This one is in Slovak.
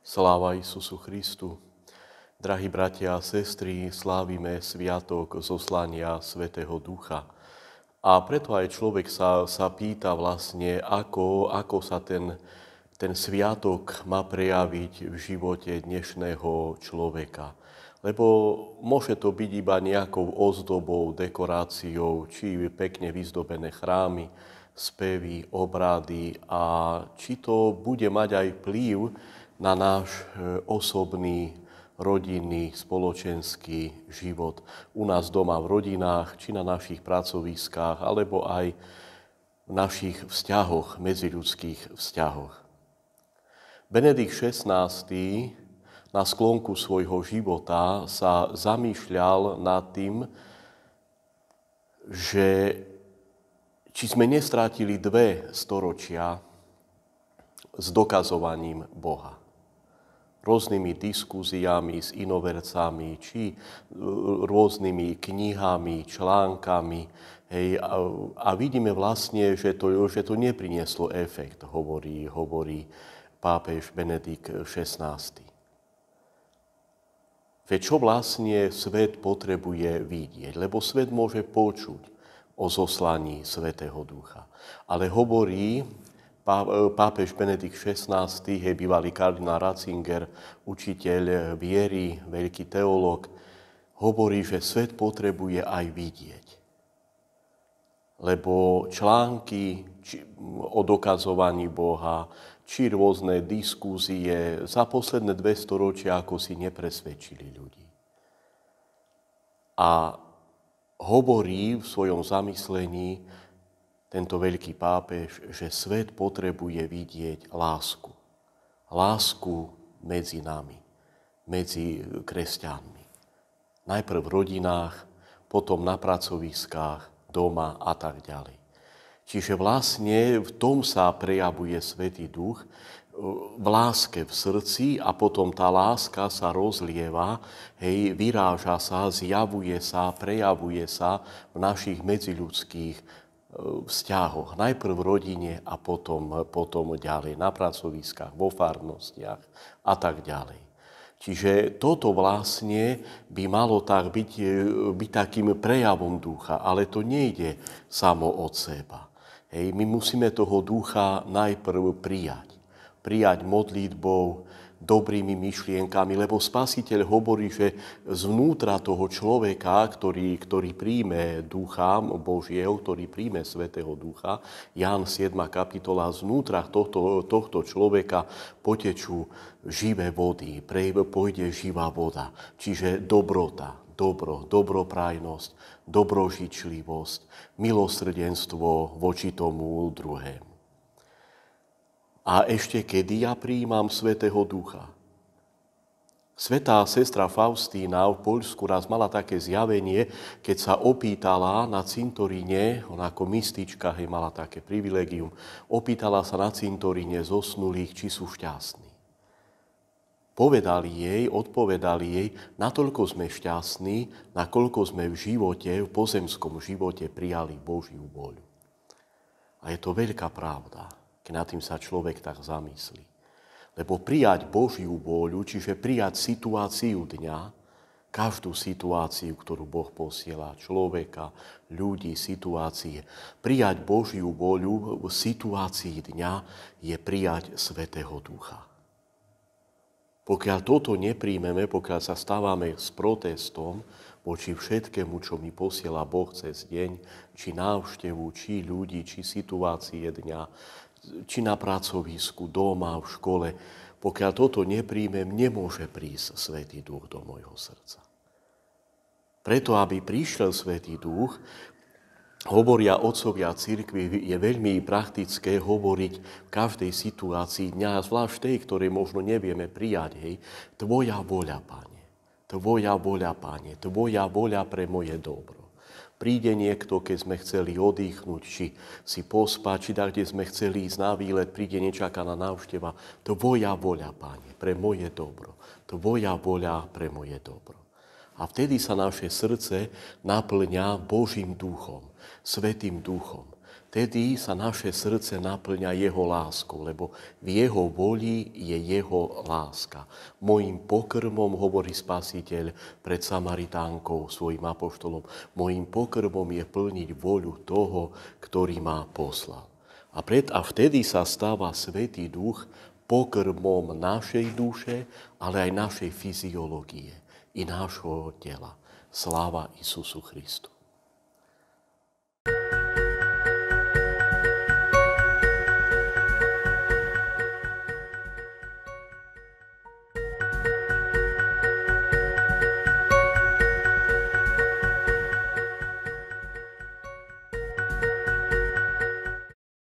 Sláva Isusu Christu. Drahí bratia a sestry, slávime sviatok zoslania Svetého Ducha. A preto aj človek sa, sa pýta vlastne, ako, ako sa ten, ten sviatok má prejaviť v živote dnešného človeka. Lebo môže to byť iba nejakou ozdobou, dekoráciou, či pekne vyzdobené chrámy, spevy, obrady a či to bude mať aj vplyv na náš e, osobný, rodinný, spoločenský život u nás doma v rodinách, či na našich pracoviskách, alebo aj v našich vzťahoch, medziľudských vzťahoch. Benedikt XVI na sklonku svojho života sa zamýšľal nad tým, že či sme nestratili dve storočia s dokazovaním Boha rôznymi diskúziami s inovercami, či e, rôznymi knihami, článkami. Hej, a, a vidíme vlastne, že to, že to neprinieslo efekt, hovorí, hovorí pápež Benedikt XVI. Veď čo vlastne svet potrebuje vidieť? Lebo svet môže počuť o zoslaní Svetého Ducha. Ale hovorí E, pápež Benedikt XVI, hej, bývalý kardinál Ratzinger, učiteľ e, viery, veľký teológ, hovorí, že svet potrebuje aj vidieť. Lebo články či, mm, o dokazovaní Boha, či rôzne diskúzie za posledné dve storočia ako si nepresvedčili ľudí. A hovorí v svojom zamyslení, tento veľký pápež, že svet potrebuje vidieť lásku. Lásku medzi nami, medzi kresťanmi. Najprv v rodinách, potom na pracoviskách, doma a tak ďalej. Čiže vlastne v tom sa prejavuje Svetý Duch, v láske v srdci a potom tá láska sa rozlieva, hej, vyráža sa, zjavuje sa, prejavuje sa v našich medziľudských vzťahoch. Najprv v rodine a potom, potom ďalej na pracoviskách, vo farnostiach a tak ďalej. Čiže toto vlastne by malo tak byť, e, byť takým prejavom ducha, ale to nejde samo od seba. Hej, my musíme toho ducha najprv prijať. Prijať modlitbou, dobrými myšlienkami, lebo spasiteľ hovorí, že zvnútra toho človeka, ktorý, ktorý príjme ducha Božieho, ktorý príjme Svetého ducha, Ján 7. kapitola, zvnútra tohto, tohto človeka potečú živé vody, pre, pôjde živá voda, čiže dobrota, dobro, dobroprajnosť, dobrožičlivosť, milosrdenstvo voči tomu druhému a ešte kedy ja príjmam Svetého Ducha. Svetá sestra Faustína v Poľsku raz mala také zjavenie, keď sa opýtala na cintoríne, ona ako mistička, hej, mala také privilegium, opýtala sa na cintoríne zosnulých, či sú šťastní. Povedali jej, odpovedali jej, natoľko sme šťastní, nakoľko sme v živote, v pozemskom živote prijali Božiu voľu. A je to veľká pravda keď nad tým sa človek tak zamyslí. Lebo prijať Božiu vôľu, čiže prijať situáciu dňa, každú situáciu, ktorú Boh posiela, človeka, ľudí, situácie. Prijať Božiu vôľu v situácii dňa je prijať Svetého Ducha. Pokiaľ toto nepríjmeme, pokiaľ sa stávame s protestom voči všetkému, čo mi posiela Boh cez deň, či návštevu, či ľudí, či situácie dňa, či na pracovisku, doma, v škole. Pokiaľ toto nepríjmem, nemôže prísť Svetý Duch do môjho srdca. Preto, aby prišiel Svetý Duch, hovoria otcovia církvy, je veľmi praktické hovoriť v každej situácii dňa, zvlášť tej, ktoré možno nevieme prijať, hej, tvoja voľa, Pane, tvoja voľa, Pane, tvoja voľa pre moje dobro. Príde niekto, keď sme chceli oddychnúť, či si pospať, či tak, kde sme chceli ísť na výlet, príde nečakaná návšteva. Tvoja voľa, Pane, pre moje dobro. Tvoja voľa pre moje dobro. A vtedy sa naše srdce naplňa Božím duchom, Svetým duchom vtedy sa naše srdce naplňa jeho láskou, lebo v jeho voli je jeho láska. Mojím pokrmom, hovorí spasiteľ pred Samaritánkou, svojim apoštolom, mojím pokrmom je plniť voľu toho, ktorý ma poslal. A, pred, a vtedy sa stáva Svetý Duch pokrmom našej duše, ale aj našej fyziológie i nášho tela. Sláva Isusu Christu.